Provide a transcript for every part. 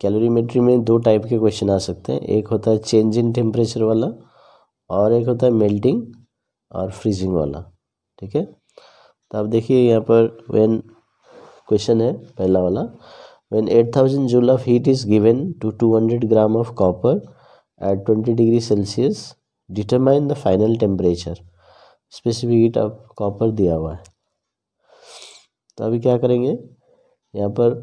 Calorimetry में दो type के क्वेश्चन आ सकते हैं एक होता है चेंज इन टेम्परेचर वाला और एक होता है मेल्टिंग और फ्रीजिंग वाला ठीक है तो आप देखिए यहाँ पर व्हेन क्वेश्चन है पहला वाला when eight thousand joule of heat is given to two hundred gram of copper at twenty degree Celsius determine the final temperature specific heat of copper दिया हुआ है तो अभी क्या करेंगे यहाँ पर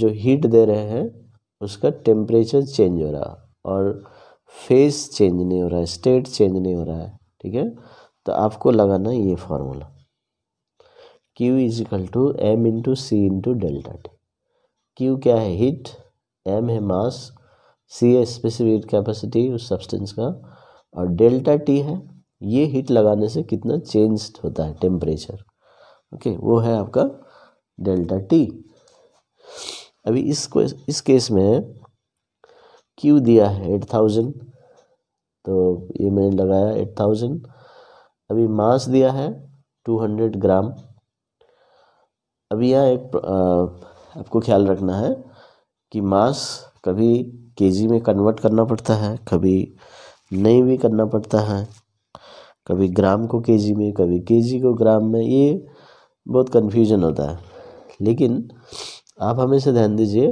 जो हीट दे रहे हैं उसका टेम्परेचर चेंज हो रहा और फेस चेंज नहीं हो रहा है स्टेट चेंज नहीं हो रहा है ठीक है तो आपको लगाना है ये formula Q is equal to M into C into delta T Q क्या है हीट एम है मास सी है स्पेसिफिक कैपेसिटी उस सब्सटेंस का और डेल्टा टी है ये हीट लगाने से कितना चेंज होता है टेम्परेचर ओके okay, वो है आपका डेल्टा टी अभी इसको इस केस में क्यू दिया है एट थाउजेंड तो ये मैंने लगाया एट थाउजेंड अभी मास दिया है टू हंड्रेड ग्राम अभी यहाँ एक आपको ख्याल रखना है कि मास कभी जी में कन्वर्ट करना पड़ता है कभी नहीं भी करना पड़ता है कभी ग्राम को जी में कभी जी को ग्राम में ये बहुत कन्फ्यूजन होता है लेकिन आप हमेशा ध्यान दीजिए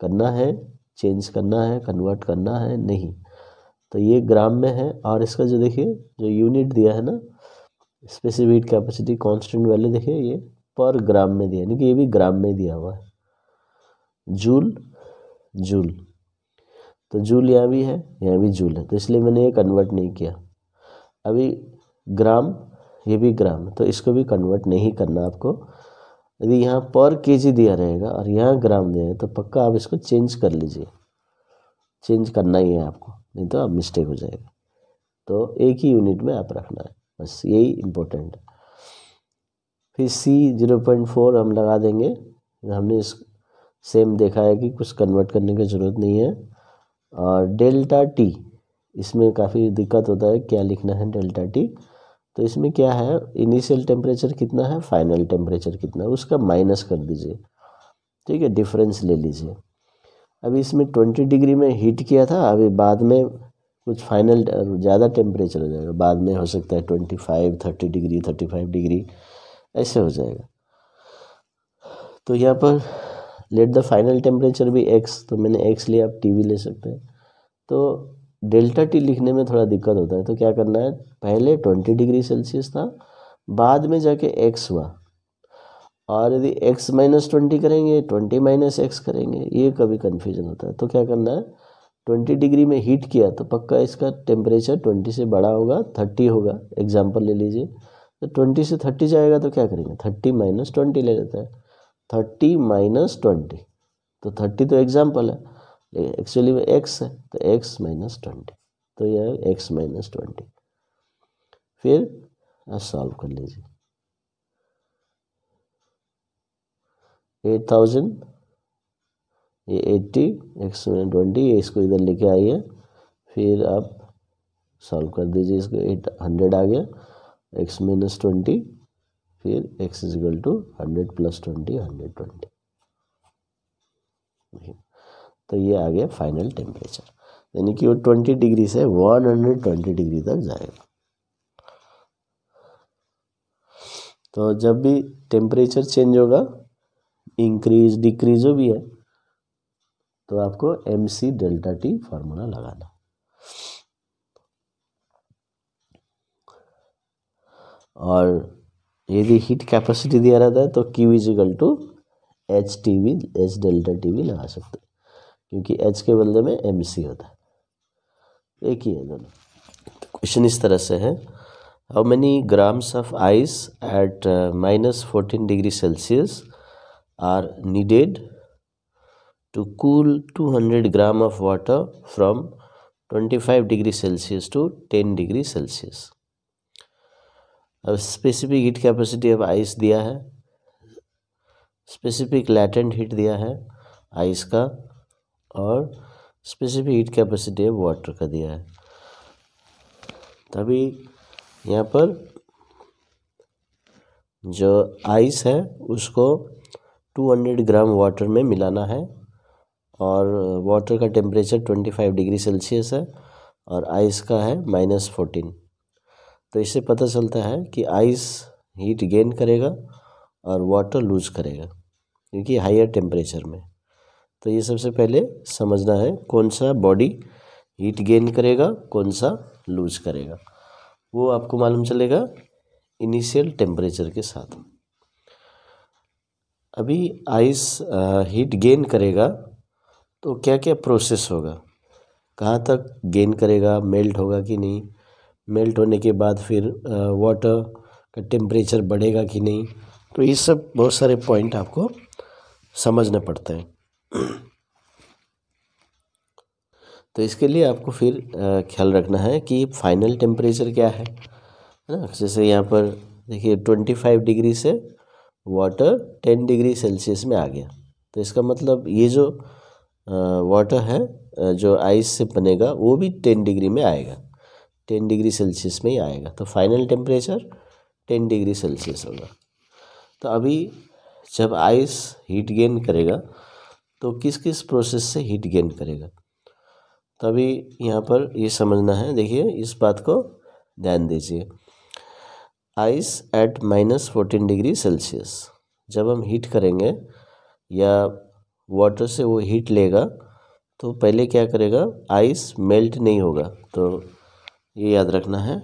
करना है चेंज करना है कन्वर्ट करना है नहीं तो ये ग्राम में है और इसका जो देखिए जो यूनिट दिया है ना स्पेसिफिक कैपेसिटी कांस्टेंट वैल्यू देखिए ये पर ग्राम में दिया यानी कि ये भी ग्राम में दिया हुआ है जूल जूल तो जूल यहाँ भी है यहाँ भी जूल है तो इसलिए मैंने ये कन्वर्ट नहीं किया अभी ग्राम ये भी ग्राम तो इसको भी कन्वर्ट नहीं करना आपको यदि यहाँ पर के जी दिया रहेगा और यहाँ ग्राम दिया है तो पक्का आप इसको चेंज कर लीजिए चेंज करना ही है आपको नहीं तो आप मिस्टेक हो जाएगा तो एक ही यूनिट में आप रखना है बस यही इम्पोर्टेंट है फिर सी जीरो पॉइंट फोर हम लगा देंगे हमने इस सेम देखा है कि कुछ कन्वर्ट करने की ज़रूरत नहीं है और डेल्टा टी इसमें काफ़ी दिक्कत होता है क्या लिखना है डेल्टा टी तो इसमें क्या है इनिशियल टेम्परेचर कितना है फाइनल टेम्परेचर कितना है उसका माइनस कर दीजिए ठीक है डिफरेंस ले लीजिए अभी इसमें ट्वेंटी डिग्री में हीट किया था अभी बाद में कुछ फाइनल ज़्यादा टेम्परेचर हो जाएगा बाद में हो सकता है twenty five thirty degree thirty five degree ऐसे हो जाएगा तो यहाँ पर लेट द फाइनल टेम्परेचर भी एक्स तो मैंने एक्स लिया आप टी वी ले सकते हैं तो डेल्टा टी लिखने में थोड़ा दिक्कत होता है तो क्या करना है पहले ट्वेंटी डिग्री सेल्सियस था बाद में जाके एक्स हुआ और यदि एक्स माइनस ट्वेंटी करेंगे ट्वेंटी माइनस एक्स करेंगे ये कभी कन्फ्यूजन होता है तो क्या करना है ट्वेंटी डिग्री में हीट किया तो पक्का इसका टेम्परेचर ट्वेंटी से बड़ा होगा थर्टी होगा एग्जाम्पल ले लीजिए तो ट्वेंटी से थर्टी जाएगा तो क्या करेंगे थर्टी माइनस ट्वेंटी ले जाता तो तो है थर्टी माइनस ट्वेंटी तो थर्टी तो एग्जाम्पल है एक्चुअली में एक्स है तो एक्स माइनस ट्वेंटी तो यह एक्स माइनस ट्वेंटी फिर आप सॉल्व कर लीजिए एट थाउजेंड ये एट्टी एक्स माइनस ट्वेंटी ये इसको इधर लेके आइए फिर आप सॉल्व कर दीजिए इसको एट हंड्रेड आ गया एक्स माइनस ट्वेंटी फिर X equal to hundred plus twenty hundred twenty तो ये आ गया फाइनल टेम्परेचर यानी कि वो ट्वेंटी डिग्री से वन हंड्रेड ट्वेंटी डिग्री तक जाएगा तो जब भी टेम्परेचर चेंज होगा इंक्रीज डिक्रीज जो भी है तो आपको M C delta T formula लगाना और यदि हीट कैपेसिटी दिया रहता है तो Q equal to H T V H delta T V लगा सकते क्योंकि एच के बदले में एम सी होता है एक ही है दोनों क्वेश्चन इस तरह से है how many grams of ice at minus fourteen degree Celsius are needed to cool two hundred gram of water from twenty five degree Celsius to ten degree Celsius अब specific heat capacity of ice दिया है specific latent heat दिया है ice का और specific heat capacity of water का दिया है तभी यहाँ पर जो आइस है उसको 200 ग्राम वाटर में मिलाना है और वाटर का टेम्परेचर 25 डिग्री सेल्सियस है और आइस का है माइनस फोर्टीन तो इससे पता चलता है कि आइस हीट गेन करेगा और वाटर लूज करेगा क्योंकि हायर टेम्परेचर में तो ये सबसे पहले समझना है कौन सा बॉडी हीट गेन करेगा कौन सा लूज करेगा वो आपको मालूम चलेगा इनिशियल टेम्परेचर के साथ अभी आइस हीट गेन करेगा तो क्या क्या प्रोसेस होगा कहाँ तक गेन करेगा मेल्ट होगा कि नहीं मेल्ट होने के बाद फिर वाटर का टेम्परेचर बढ़ेगा कि नहीं तो ये सब बहुत सारे पॉइंट आपको समझना पड़ते हैं तो इसके लिए आपको फिर ख्याल रखना है कि फाइनल टेम्परेचर क्या है है ना जैसे यहाँ पर देखिए ट्वेंटी फाइव डिग्री से वाटर टेन डिग्री सेल्सियस में आ गया तो इसका मतलब ये जो वाटर है जो आइस से बनेगा वो भी टेन डिग्री में आएगा टेन डिग्री सेल्सियस में ही आएगा तो final temperature ten degree Celsius होगा तो अभी जब आइस हीट गेन करेगा तो किस किस प्रोसेस से हीट गेन करेगा तभी यहाँ पर ये समझना है देखिए इस बात को ध्यान दीजिए ice at minus fourteen degree Celsius जब हम हीट करेंगे या वाटर से वो हीट लेगा तो पहले क्या करेगा आइस मेल्ट नहीं होगा तो ये याद रखना है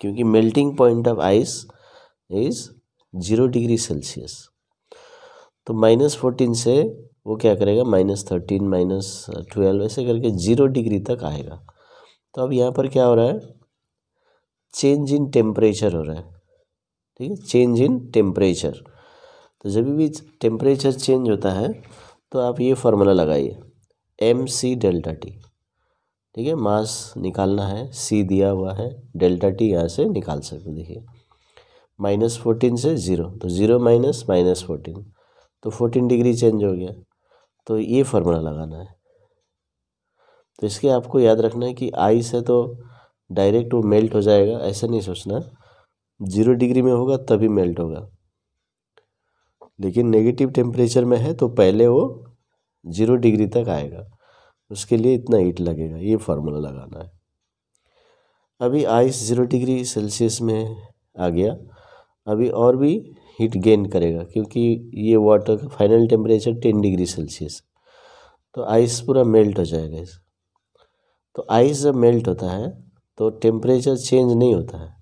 क्योंकि melting point of ice is zero degree Celsius तो माइनस फोर्टीन से वो क्या करेगा माइनस थर्टीन माइनस ट्वेल्व ऐसे करके ज़ीरो डिग्री तक आएगा तो अब यहाँ पर क्या हो रहा है चेंज इन टेम्परेचर हो रहा है ठीक है चेंज इन टेम्परेचर तो जब भी टेम्परेचर चेंज होता है तो आप ये फार्मूला लगाइए एम सी डेल्टा टी ठीक है मास निकालना है सी दिया हुआ है डेल्टा टी यहाँ से निकाल सकते देखिए माइनस फोर्टीन से ज़ीरो तो ज़ीरो माइनस माइनस फोर्टीन तो फोर्टीन डिग्री चेंज हो गया तो ये फार्मूला लगाना है तो इसके आपको याद रखना है कि आइस है तो डायरेक्ट वो मेल्ट हो जाएगा ऐसा नहीं सोचना जीरो डिग्री में होगा तभी मेल्ट होगा लेकिन नेगेटिव टेम्परेचर में है तो पहले वो जीरो डिग्री तक आएगा उसके लिए इतना हीट लगेगा ये फार्मूला लगाना है अभी आइस ज़ीरो डिग्री सेल्सियस में आ गया अभी और भी हीट गेन करेगा क्योंकि ये वाटर का final temperature ten degree Celsius तो आइस पूरा मेल्ट हो जाएगा इस तो आइस जब मेल्ट होता है तो टेम्परेचर चेंज नहीं होता है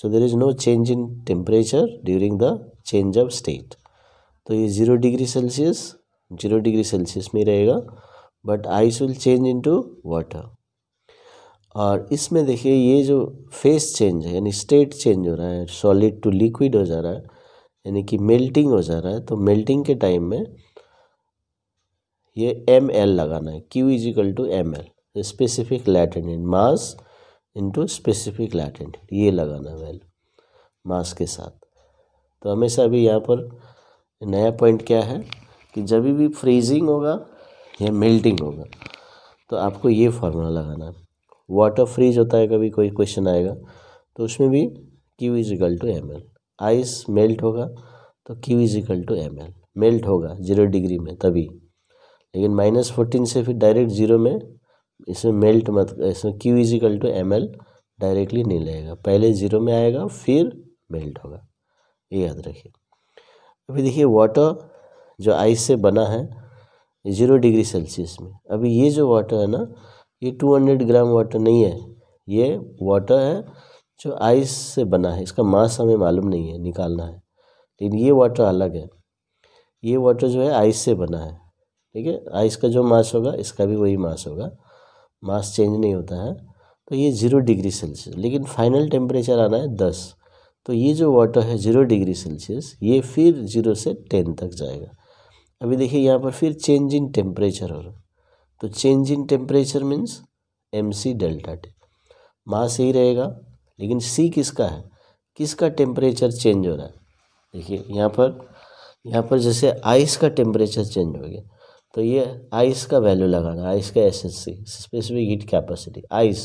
so there is no change in temperature during the change of state तो ये zero degree Celsius zero degree Celsius में रहेगा but ice will change into water और इसमें देखिए ये जो फेस चेंज है यानी स्टेट चेंज हो रहा है सॉलिड टू लिक्विड हो जा रहा है यानी कि मेल्टिंग हो जा रहा है तो मेल्टिंग के टाइम में ये एम एल लगाना है Q is equal to M L specific latent mass into specific latent ये लगाना है वैल्यू मास के साथ तो हमेशा अभी यहाँ पर नया पॉइंट क्या है कि जब भी फ्रीजिंग होगा या मेल्टिंग होगा तो आपको ये फार्मूला लगाना है वाटर फ्रीज होता है कभी कोई क्वेश्चन आएगा तो उसमें भी Q is equal to M L ice melt होगा तो Q is equal to M L melt होगा जीरो डिग्री में तभी लेकिन माइनस फोर्टीन से फिर डायरेक्ट जीरो में इसमें मेल्ट मत इसमें Q is equal to M L directly नहीं लगेगा पहले जीरो में आएगा फिर मेल्ट होगा ये याद रखिए अभी देखिए वाटर जो आइस से बना है ज़ीरो डिग्री सेल्सियस में अभी ये जो वाटर है ना ये टू हंड्रेड ग्राम वाटर नहीं है ये वाटर है जो आइस से बना है इसका मास हमें मालूम नहीं है निकालना है लेकिन ये वाटर अलग है ये वाटर जो है आइस से बना है ठीक है आइस का जो मास होगा इसका भी वही मास होगा मास चेंज नहीं होता है तो ये ज़ीरो डिग्री सेल्सियस लेकिन फाइनल टेम्परेचर आना है दस तो ये जो वाटर है ज़ीरो डिग्री सेल्सियस ये फिर ज़ीरो से टेन तक जाएगा अभी देखिए यहाँ पर फिर चेंज इन टेम्परेचर हो रहा तो change in temperature means M C delta T mass यही रहेगा लेकिन सी किसका है किसका टेम्परेचर चेंज हो रहा है देखिए यहाँ पर यहाँ पर जैसे आइस का टेम्परेचर चेंज हो गया तो ये आइस का वैल्यू लगाना आइस का S S C specific heat capacity ice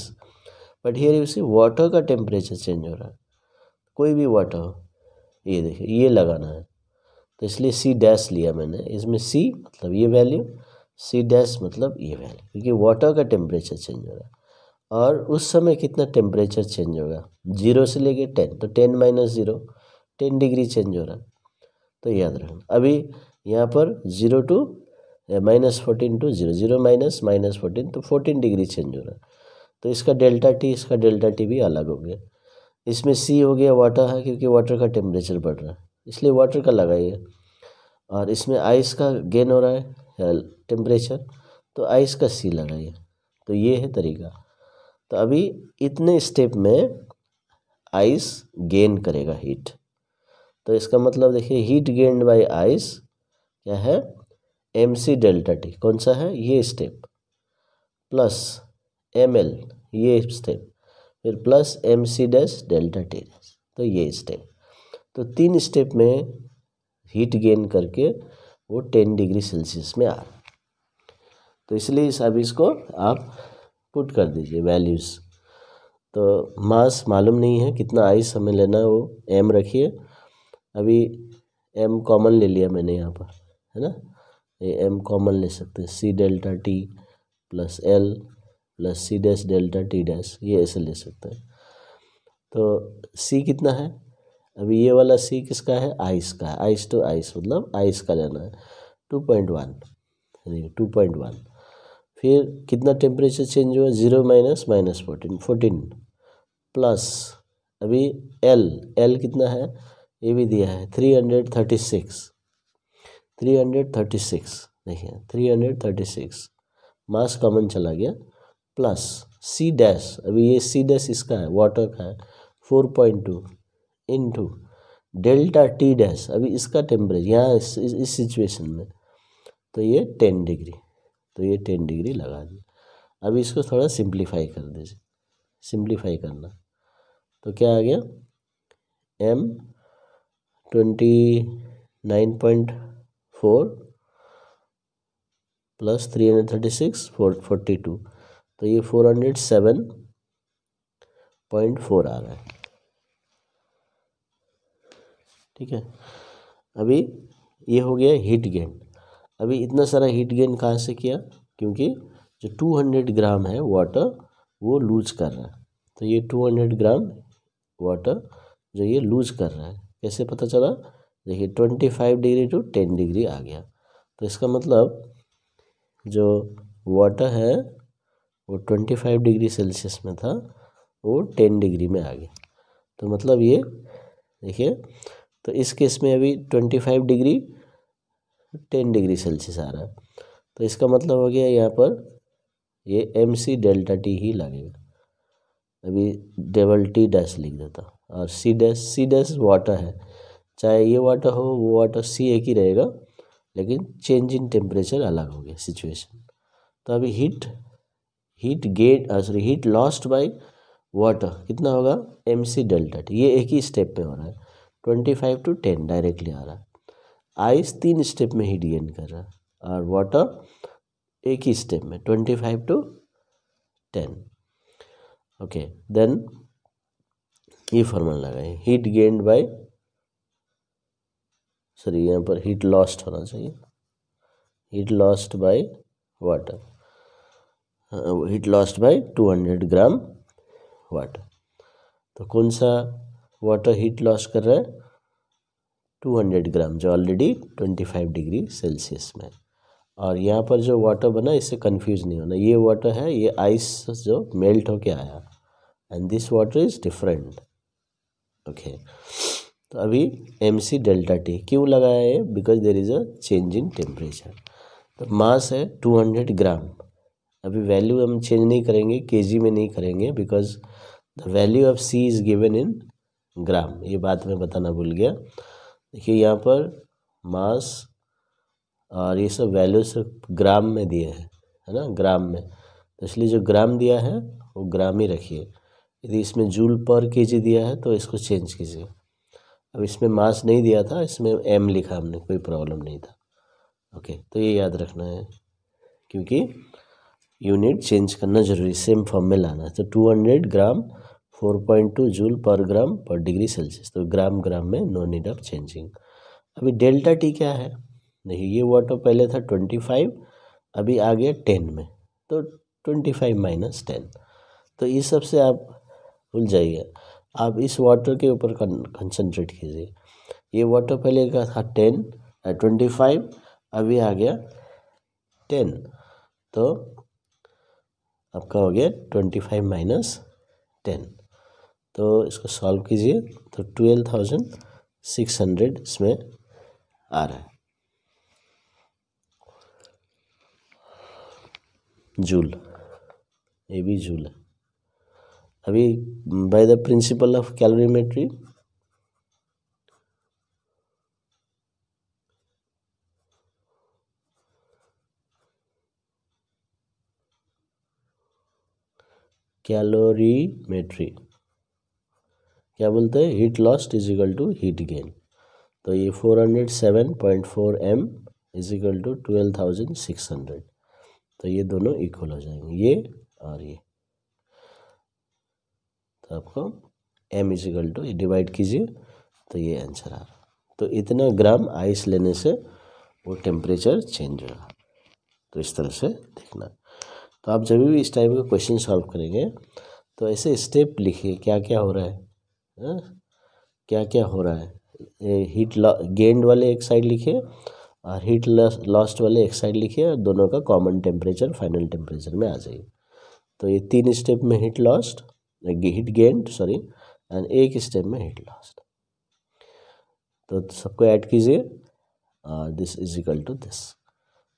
but here you see water का टेम्परेचर चेंज हो रहा है कोई भी वाटर हो ये देखिए ये लगाना है तो इसलिए सी डैश लिया मैंने इसमें सी मतलब ये वैल्यू सी डैश मतलब ये वैल्यू क्योंकि वाटर का टेम्परेचर चेंज हो रहा है और उस समय कितना टेम्परेचर चेंज होगा जीरो से लेके टेन तो ten minus zero ten degree change हो रहा तो याद रखना अभी यहाँ पर zero to minus fourteen to zero zero minus minus fourteen तो फोर्टीन डिग्री चेंज हो रहा है तो इसका डेल्टा टी इसका डेल्टा टी भी अलग हो गया इसमें सी हो गया वाटर है क्योंकि वाटर का टेम्परेचर बढ़ रहा है इसलिए वाटर का लगाइए और इसमें आइस का गेन हो रहा है टेम्परेचर तो आइस का सी लगाइए तो ये है तरीका तो अभी इतने स्टेप में आइस गेन करेगा हीट तो इसका मतलब देखिए हीट गेन्ड बाय आइस क्या है एम सी डेल्टा टी कौन सा है ये स्टेप प्लस एम एल ये स्टेप फिर plus M C dash delta T dash तो ये स्टेप तो तीन स्टेप में हीट गेन करके वो टेन डिग्री सेल्सियस में आ रहा तो इसलिए इस अब इसको आप पुट कर दीजिए वैल्यूज़ तो मास मालूम नहीं है कितना आइस हमें लेना है वो एम रखिए अभी एम कॉमन ले लिया मैंने यहाँ पर है ना ये एम कॉमन ले सकते हैं C delta T plus L plus C dash delta T dash ये ऐसे ले सकते हैं तो सी कितना है अभी ये वाला सी किसका है आइस का है आइस टू आइस मतलब आइस का लेना है two point one two point one फिर कितना टेम्परेचर चेंज हुआ zero minus minus fourteen fourteen plus अभी एल एल कितना है ये भी दिया है three hundred thirty six three hundred thirty six देखिए three hundred thirty six mass common चला गया प्लस सी डैश अभी ये सी डैश इसका है वाटर का है four point two into delta T dash अभी इसका टेम्परेचर यहाँ इस सिचुएशन में तो ये टेन डिग्री तो ये टेन डिग्री लगा दी अब इसको थोड़ा सिंप्लीफाई कर दीजिए सिंप्लीफाई करना तो क्या आ गया M twenty nine point four plus three hundred thirty six four forty two तो ये four hundred seven point four आ रहा है ठीक है अभी ये हो गया हीट गेन अभी इतना सारा हीट गेन कहाँ से किया क्योंकि जो 200 ग्राम है वाटर वो लूज कर रहा है तो ये 200 ग्राम वाटर जो ये लूज कर रहा है कैसे पता चला देखिए 25 डिग्री टू 10 डिग्री आ गया तो इसका मतलब जो वाटर है वो 25 डिग्री सेल्सियस में था वो 10 डिग्री में आ गया तो मतलब ये देखिए तो इस केस में अभी 25 डिग्री टेन डिग्री सेल्सियस आ रहा है तो इसका मतलब हो गया यहाँ पर ये एम सी डेल्टा टी ही लगेगा अभी डबल टी डैश लिख देता और C dash C dash water है चाहे ये वाटर हो वो वाटर सी एक ही रहेगा लेकिन चेंज इन टेम्परेचर अलग हो गया सिचुएशन तो अभी heat heat get sorry heat lost by water कितना होगा एम सी डेल्टा टी ये एक ही स्टेप पे हो रहा है twenty five to ten directly आ रहा है आइस तीन स्टेप में ही डीएन कर रहा है और वाटर एक ही स्टेप में twenty five to ten okay then ये फॉर्मूला लगाए हीट गेंड बाय सॉरी यहाँ पर हीट लॉस्ट होना चाहिए heat lost by water heat lost by two hundred gram water तो कौन सा वाटर हीट लॉस कर रहा है 200 ग्राम जो ऑलरेडी 25 डिग्री सेल्सियस में और यहाँ पर जो वाटर बना इससे कंफ्यूज नहीं होना ये वाटर है ये आइस जो मेल्ट होके आया and this water is different okay तो अभी एम सी डेल्टा टी क्यों लगाया है because there is a change in temperature तो मास है टू हंड्रेड ग्राम अभी वैल्यू हम चेंज नहीं करेंगे के जी में नहीं करेंगे because the value of C is given in gram ये बात मैं बताना भूल गया देखिए यहाँ पर मास और ये सब वैल्यू सब ग्राम में दिए हैं है ना ग्राम में तो इसलिए जो ग्राम दिया है वो ग्राम ही रखिए यदि इसमें जूल पर के जी दिया है तो इसको चेंज कीजिए अब इसमें मास नहीं दिया था इसमें एम लिखा हमने कोई प्रॉब्लम नहीं था ओके तो ये याद रखना है क्योंकि यूनिट चेंज करना जरूरी सेम फॉर्म में लाना है तो two hundred gram four point two joule per gram per degree Celsius तो ग्राम ग्राम में नो नीड ऑफ चेंजिंग अभी डेल्टा टी क्या है नहीं ये वाटर पहले था ट्वेंटी फाइव अभी आ गया टेन में तो ट्वेंटी फाइव माइनस टेन तो इस सब से आप भूल जाइए आप इस वाटर के ऊपर कंसनट्रेट कीजिए ये वाटर पहले का था टेन ट्वेंटी फाइव अभी आ गया टेन तो आपका हो गया ट्वेंटी फाइव माइनस टेन तो इसको सॉल्व कीजिए तो ट्वेल्व थाउजेंड सिक्स हंड्रेड इसमें आ रहा है जूल ये भी जूल है अभी by the principle of calorimetry calorimetry क्या बोलते हैं heat lost is equal to heat gain तो ये four hundred seven point four M is equal to twelve thousand six hundred तो ये दोनों इक्वल हो जाएंगे ये और ये तो आपको M is equal to divide कीजिए तो ये आंसर आ रहा तो इतना ग्राम आइस लेने से वो टेम्परेचर चेंज हो रहा तो इस तरह से देखना तो आप जब भी इस टाइप का क्वेश्चन सॉल्व करेंगे तो ऐसे स्टेप लिखिए क्या क्या हो रहा है क्या क्या हो रहा है हीट गेंड वाले एक साइड लिखिए और हीट लॉस्ट वाले एक साइड लिखिए और दोनों का कॉमन टेम्परेचर फाइनल टेम्परेचर में आ जाइए तो ये तीन स्टेप में heat lost heat gained sorry and एक स्टेप में हीट लॉस्ट तो सबको ऐड कीजिए और this is equal to this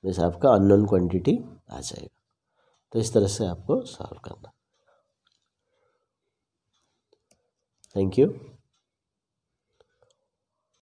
means आपका अननोन क्वांटिटी आ जाएगा तो इस तरह से आपको सॉल्व करना Thank you.